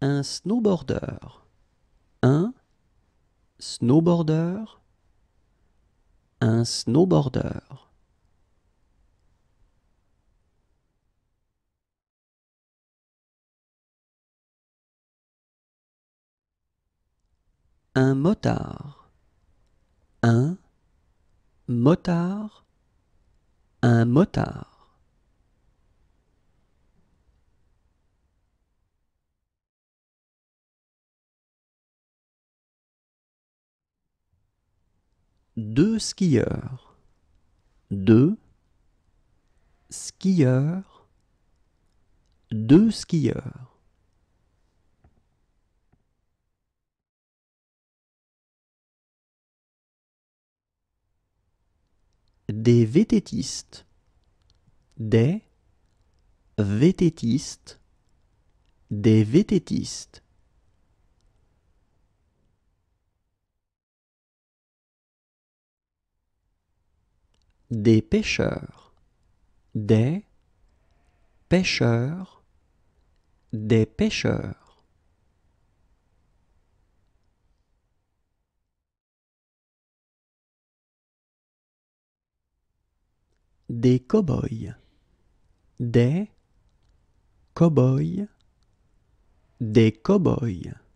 un snowboarder Un snowboarder Un snowboarder Un motard Un motard Un motard deux skieurs, deux skieurs, deux skieurs. Des vététistes, des vététistes, des vététistes. des pêcheurs, des pêcheurs, des pêcheurs. des cowboys, des cowboys, des cowboys.